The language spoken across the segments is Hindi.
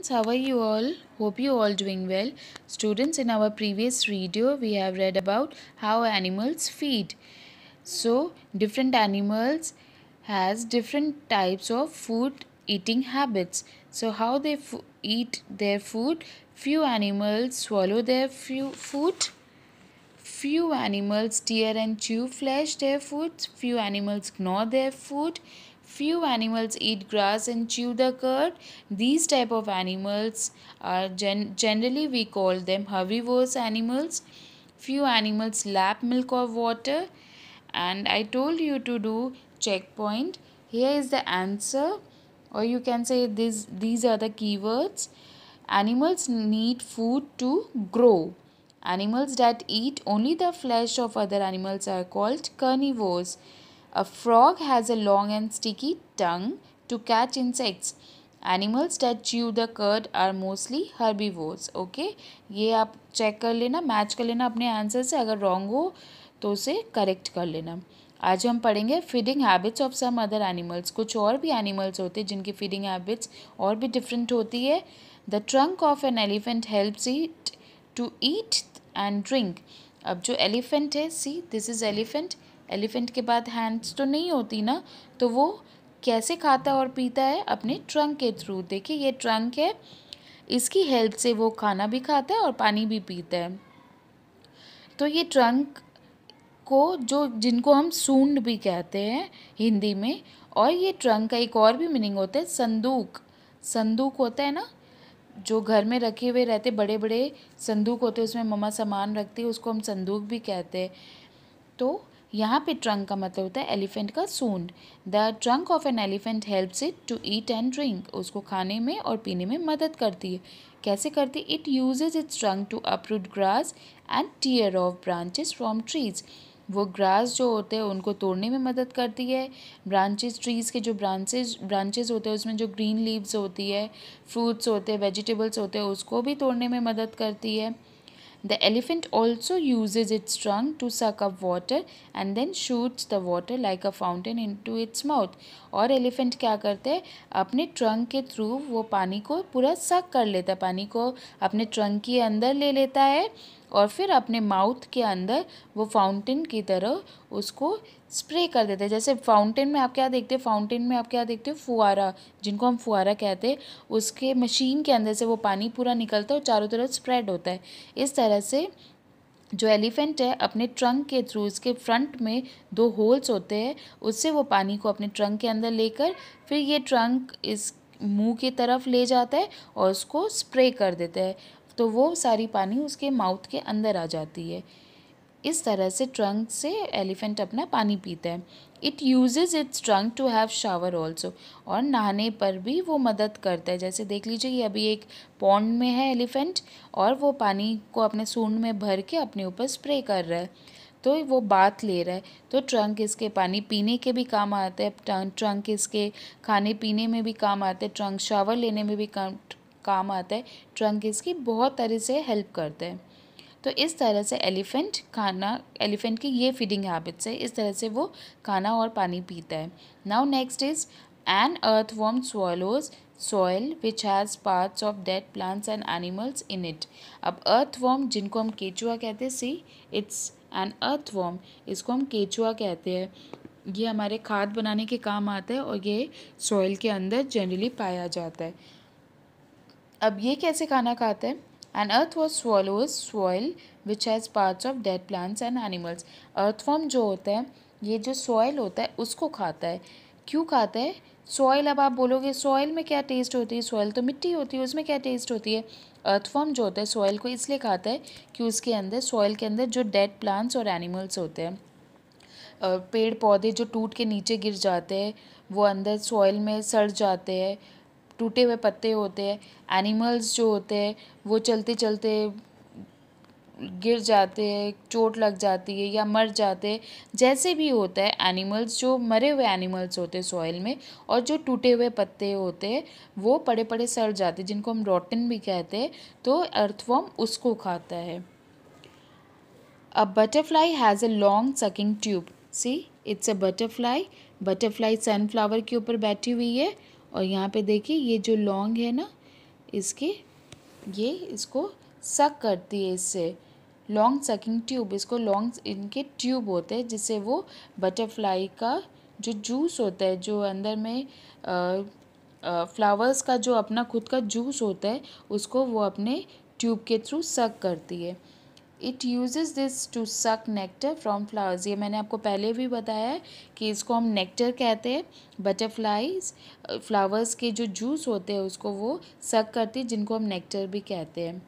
students how are you all hope you all doing well students in our previous video we have read about how animals feed so different animals has different types of food eating habits so how they eat their food few animals swallow their few food few animals tear and chew flesh their food few animals gnaw their food Few animals eat grass and chew the cud. These type of animals are gen generally we call them herbivorous animals. Few animals lap milk or water. And I told you to do checkpoint. Here is the answer or you can say this, these are the keywords. Animals need food to grow. Animals that eat only the flesh of other animals are called carnivores. A frog has a long and sticky tongue to catch insects. Animals that chew the cud are mostly herbivores okay ये आप चेक कर लेना मैच कर लेना अपने आंसर से अगर रॉन्ग हो तो उसे करेक्ट कर लेना आज हम पढ़ेंगे feeding habits of some other animals कुछ और भी एनिमल्स होते हैं जिनकी फीडिंग हैबिट्स और भी डिफरेंट होती है the trunk of an elephant helps eat to eat and drink अब जो एलिफेंट है see this is elephant elephant के बाद हैंड्स तो नहीं होती ना तो वो कैसे खाता और पीता है अपने ट्रंक के थ्रू देखिए ये ट्रंक है इसकी हेल्प से वो खाना भी खाता है और पानी भी पीता है तो ये ट्रंक को जो जिनको हम सूंड भी कहते हैं हिंदी में और ये ट्रंक का एक और भी मीनिंग होता है संदूक संदूक होता है ना जो घर में रखे हुए रहते बड़े बड़े संदूक होते हैं उसमें मम्मा सामान रखती है उसको हम संदूक भी कहते हैं तो यहाँ पे ट्रंक का मतलब होता है एलिफेंट का सूंड the trunk of an elephant helps it to eat and drink उसको खाने में और पीने में मदद करती है कैसे करती है it uses its trunk to uproot grass and tear off branches from trees वो ग्रास जो होते हैं उनको तोड़ने में मदद करती है ब्रांचेस ट्रीज़ के जो ब्रांचेज ब्रांचेज होते हैं उसमें जो ग्रीन लीव्स होती है फ्रूट्स होते हैं वेजिटेबल्स होते हैं उसको भी तोड़ने में मदद करती है The elephant also uses its trunk to suck up water and then shoots the water like a fountain into its mouth. और एलिफेंट क्या करते हैं अपने ट्रंक के थ्रू वो पानी को पूरा सक कर लेता है पानी को अपने ट्रंक के अंदर ले लेता है और फिर अपने माउथ के अंदर वो फाउंटेन की तरह उसको स्प्रे कर देते हैं जैसे फाउंटेन में आप क्या देखते हैं फाउंटेन में आप क्या देखते हो फुआरा जिनको हम फुआरा कहते हैं उसके मशीन के अंदर से वो पानी पूरा निकलता है और चारों तरफ स्प्रेड होता है इस तरह से जो एलिफेंट है अपने ट्रंक के थ्रू उसके फ्रंट में दो होल्स होते हैं उससे वो पानी को अपने ट्रंक के अंदर लेकर फिर ये ट्रंक इस मुंह की तरफ ले जाता है और उसको स्प्रे कर देता है तो वो सारी पानी उसके माउथ के अंदर आ जाती है इस तरह से ट्रंक से एलिफेंट अपना पानी पीता है it uses its trunk to have shower also और नहाने पर भी वो मदद करता है जैसे देख लीजिए ये अभी एक पॉन्ड में है एलिफेंट और वो पानी को अपने सूंड में भर के अपने ऊपर स्प्रे कर रहा है तो वो बात ले रहा है तो ट्रंक इसके पानी पीने के भी काम आता है ट्रंक इसके खाने पीने में भी काम आता है ट्रंक शावर लेने में भी काम काम आता है ट्रंक इसकी बहुत तरह से हेल्प करता है तो इस तरह से एलिफेंट खाना एलिफेंट की ये फीडिंग हैबिट्स है इस तरह से वो खाना और पानी पीता है now next is an earthworm swallows soil which has parts of dead plants and animals in it अब अर्थ वॉर्म जिनको हम केचुआ कहते हैं see it's an earthworm इसको हम केचुआ कहते हैं ये हमारे खाद बनाने के काम आता है और ये सॉइल के अंदर जनरली पाया जाता है अब ये कैसे खाना खाते हैं and earthworm swallows soil which has parts of dead plants and animals earthworm जो होता है ये जो सॉइल होता है उसको खाता है क्यों खाता है सॉइल अब आप बोलोगे सॉइल में क्या टेस्ट होती है सॉइल तो मिट्टी होती है उसमें क्या टेस्ट होती है अर्थ फॉर्म जो होता है सॉइल को इसलिए खाता है कि उसके अंदर सॉइल के अंदर जो डेड प्लांट्स और एनिमल्स होते हैं पेड़ पौधे जो टूट के नीचे गिर जाते हैं वो अंदर सॉइल में सड़ जाते हैं टूटे हुए पत्ते होते हैं एनिमल्स जो होते हैं वो चलते चलते गिर जाते हैं चोट लग जाती है या मर जाते हैं जैसे भी होता है एनिमल्स जो मरे हुए एनिमल्स होते हैं सॉइल में और जो टूटे हुए पत्ते होते हैं वो पड़े पड़े सड़ जाते हैं जिनको हम रोटिन भी कहते हैं तो अर्थवॉर्म उसको खाता है a butterfly has a long sucking tube see it's a butterfly butterfly sunflower के ऊपर बैठी हुई है और यहाँ पे देखिए ये जो लौंग है ना इसके ये इसको सक करती है इससे लॉन्ग सकिंग ट्यूब इसको लॉन्ग इनके ट्यूब होते हैं जिससे वो बटरफ्लाई का जो जूस होता है जो अंदर में फ्लावर्स का जो अपना खुद का जूस होता है उसको वो अपने ट्यूब के थ्रू सक करती है it use this to suck nectar from flowers ये मैंने आपको पहले भी बताया कि इसको हम नेक्टर कहते हैं बटरफ्लाइज फ्लावर्स के जो जूस होते हैं उसको वो सक करती है जिनको हम नेक्टर भी कहते हैं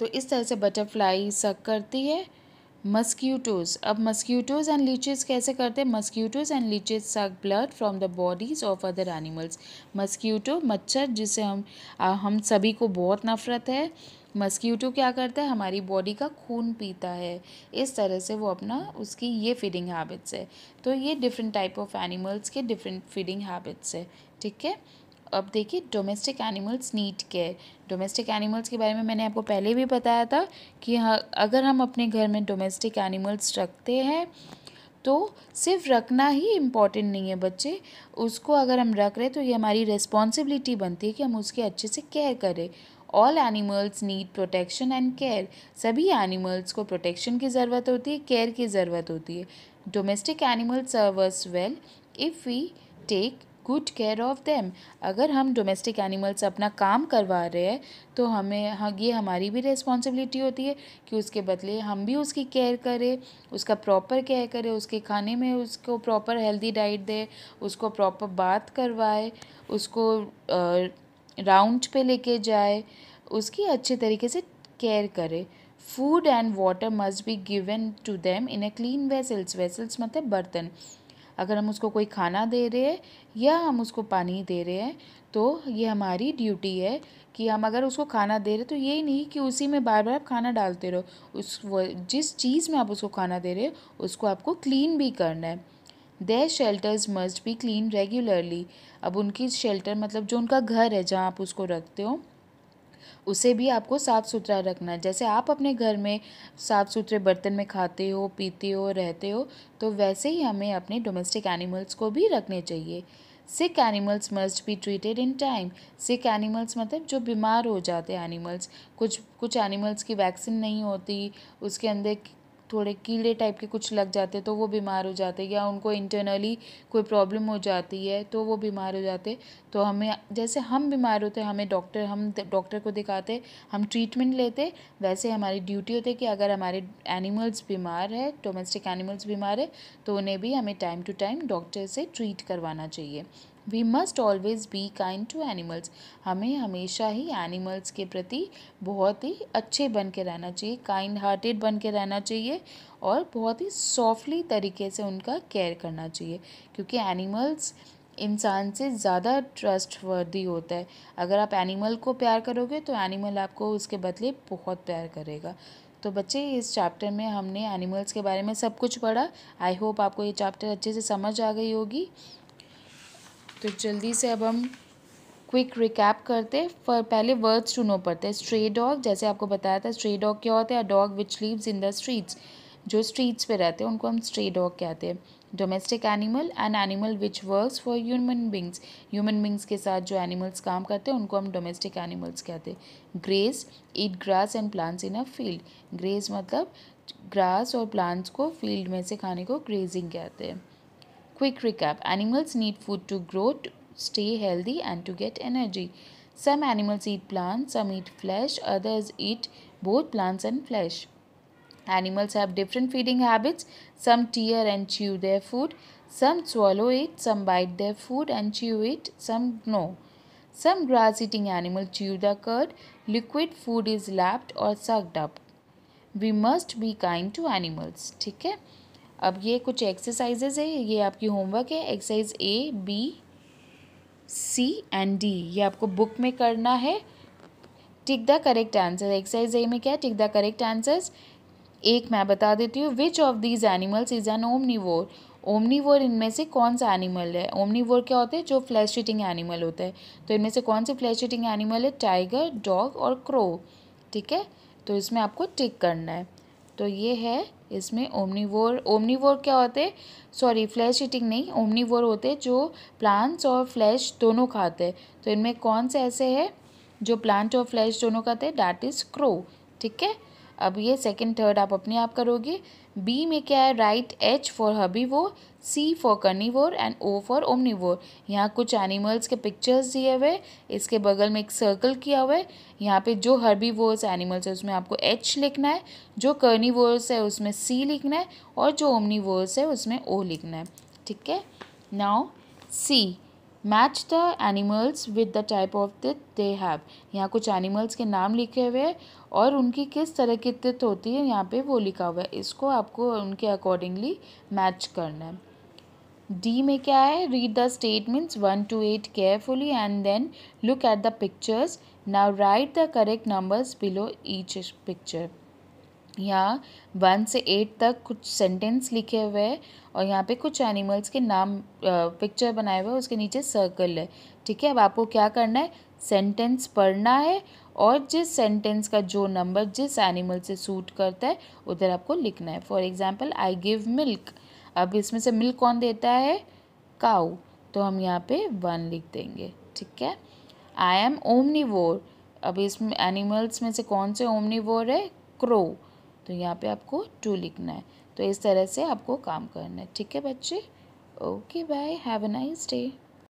तो इस तरह से बटरफ्लाई सक करती है मस्क्यूटोज अब मस्क्यूटोज एंड लीचेस कैसे करते हैं mosquitoes and leeches suck blood from the bodies of other animals mosquito मच्छर जिसे हम आ, हम सभी को बहुत नफरत है मस्कीटो क्या करता है हमारी बॉडी का खून पीता है इस तरह से वो अपना उसकी ये फीडिंग हैबिट्स है तो ये डिफरेंट टाइप ऑफ एनिमल्स के डिफरेंट फीडिंग हैबिट्स है ठीक है अब देखिए domestic animals need care domestic animals के बारे में मैंने आपको पहले भी बताया था कि अगर हम अपने घर में डोमेस्टिक एनिमल्स रखते हैं तो सिर्फ रखना ही इम्पॉर्टेंट नहीं है बच्चे उसको अगर हम रख रहे तो ये हमारी रिस्पॉन्सिबिलिटी बनती है कि हम उसकी अच्छे से केयर करें all animals need protection and care सभी एनिमल्स को प्रोटेक्शन की ज़रूरत होती है केयर की ज़रूरत होती है domestic animal serves well if we take good care of them अगर हम डोमेस्टिक एनिमल्स अपना काम करवा रहे हैं तो हमें हाँ ये हमारी भी रिस्पॉन्सिबिलिटी होती है कि उसके बदले हम भी उसकी केयर करें उसका प्रॉपर केयर करें उसके खाने में उसको प्रॉपर हेल्दी डाइट दें उसको प्रॉपर बात करवाए उसको आ, राउंड पे लेके जाए उसकी अच्छे तरीके से केयर करे food and water must be given to them in a clean vessels vessels मतलब बर्तन अगर हम उसको कोई खाना दे रहे हैं या हम उसको पानी दे रहे हैं तो ये हमारी ड्यूटी है कि हम अगर उसको खाना दे रहे तो ये नहीं कि उसी में बार बार आप खाना डालते रहो उस वो जिस चीज़ में आप उसको खाना दे रहे हो उसको आपको क्लीन भी करना है their shelters must be clean regularly अब उनकी शेल्टर मतलब जो उनका घर है जहाँ आप उसको रखते हो उसे भी आपको साफ़ सुथरा रखना है जैसे आप अपने घर में साफ़ सुथरे बर्तन में खाते हो पीते हो रहते हो तो वैसे ही हमें अपने डोमेस्टिक एनिमल्स को भी रखने चाहिए sick animals must be treated in time sick animals मतलब जो बीमार हो जाते हैं एनिमल्स कुछ कुछ एनिमल्स की वैक्सीन नहीं होती उसके अंदर थोड़े कीड़े टाइप के कुछ लग जाते तो वो बीमार हो जाते या उनको इंटरनली कोई प्रॉब्लम हो जाती है तो वो बीमार हो जाते तो हमें जैसे हम बीमार होते हमें डॉक्टर हम डॉक्टर को दिखाते हम ट्रीटमेंट लेते वैसे हमारी ड्यूटी होती है कि अगर हमारे एनिमल्स बीमार है डोमेस्टिक एनिमल्स बीमार है तो उन्हें भी हमें टाइम टू टाइम डॉक्टर से ट्रीट करवाना चाहिए we must always be kind to animals हमें हमेशा ही एनिमल्स के प्रति बहुत ही अच्छे बन के रहना चाहिए काइंड हार्टेड बन के रहना चाहिए और बहुत ही सॉफ्टली तरीके से उनका केयर करना चाहिए क्योंकि एनिमल्स इंसान से ज़्यादा ट्रस्ट वर्दी होता है अगर आप एनिमल को प्यार करोगे तो एनिमल आपको उसके बदले बहुत प्यार करेगा तो बच्चे इस चैप्टर में हमने एनिमल्स के बारे में सब कुछ पढ़ा आई होप आपको ये चैप्टर अच्छे से समझ आ गई होगी तो जल्दी से अब हम क्विक रिकैप करते फॉर पहले वर्ड्स चुनो पड़ते हैं स्ट्रे डॉग जैसे आपको बताया था स्ट्रे डॉग क्या होता है dog which lives in the streets जो स्ट्रीट्स पे रहते हैं उनको हम स्ट्रे डॉग कहते हैं domestic animal and animal which works for human beings human beings के साथ जो एनिमल्स काम करते हैं उनको हम डोमेस्टिक एनिमल्स कहते हैं graze eat grass and plants in a field graze मतलब ग्रास और प्लांट्स को फील्ड में से खाने को ग्रेजिंग कहते हैं Quick recap Animals need food to grow, to stay healthy, and to get energy. Some animals eat plants, some eat flesh, others eat both plants and flesh. Animals have different feeding habits. Some tear and chew their food. Some swallow it, some bite their food and chew it, some gnaw. Some grass eating animals chew the curd. Liquid food is lapped or sucked up. We must be kind to animals. Okay. अब ये कुछ एक्सरसाइजेज है ये आपकी होमवर्क है exercise A B C and D ये आपको बुक में करना है tick the correct answer exercise A में क्या है टिक द करेक्ट आंसर्स एक मैं बता देती हूँ which of these animals is an omnivore omnivore इनमें से कौन सा एनिमल है ओमनीवोर क्या होता है जो फ्लैश शीटिंग एनिमल होता है तो इनमें से कौन से फ्लैश शीटिंग एनिमल है टाइगर डॉग और क्रो ठीक है तो इसमें आपको टिक करना है तो ये है इसमें ओमनीवोर ओमनीवोर क्या होते सॉरी फ्लैश ईटिंग नहीं ओमनीवोर होते जो प्लांट्स और फ्लैश दोनों खाते हैं तो इनमें कौन से ऐसे है जो प्लांट और फ्लैश दोनों खाते हैं डैट इज़ क्रो ठीक है अब ये सेकेंड थर्ड आप अपने आप करोगे बी में क्या है राइट एच फॉर वो C for carnivore and O for omnivore यहाँ कुछ एनिमल्स के पिक्चर्स दिए हुए इसके बगल में एक सर्कल किया हुआ है यहाँ पे जो हर्बीवोर्स एनिमल्स है उसमें आपको एच लिखना है जो कर्निवोर्स है उसमें सी लिखना है और जो ओमनीवोर्स है उसमें ओ लिखना है ठीक है now see match the animals with the type of teeth they have यहाँ कुछ एनिमल्स के नाम लिखे हुए हैं और उनकी किस तरह की तित होती है यहाँ पे वो लिखा हुआ है इसको आपको उनके अकॉर्डिंगली मैच करना है डी में क्या है read the statements one to eight carefully and then look at the pictures now write the correct numbers below each picture यहाँ वन से एट तक कुछ सेंटेंस लिखे हुए हैं और यहाँ पे कुछ एनिमल्स के नाम पिक्चर बनाए हुए हैं उसके नीचे सर्कल है ठीक है अब आपको क्या करना है सेंटेंस पढ़ना है और जिस सेंटेंस का जो नंबर जिस एनिमल से सूट करता है उधर आपको लिखना है for example I give milk अब इसमें से मिल्क कौन देता है काऊ तो हम यहाँ पे वन लिख देंगे ठीक है आई एम ओमनी अब इसमें एनिमल्स में से कौन से ओमनीवोर है क्रो तो यहाँ पे आपको टू लिखना है तो इस तरह से आपको काम करना है ठीक है बच्चे okay bye have a nice day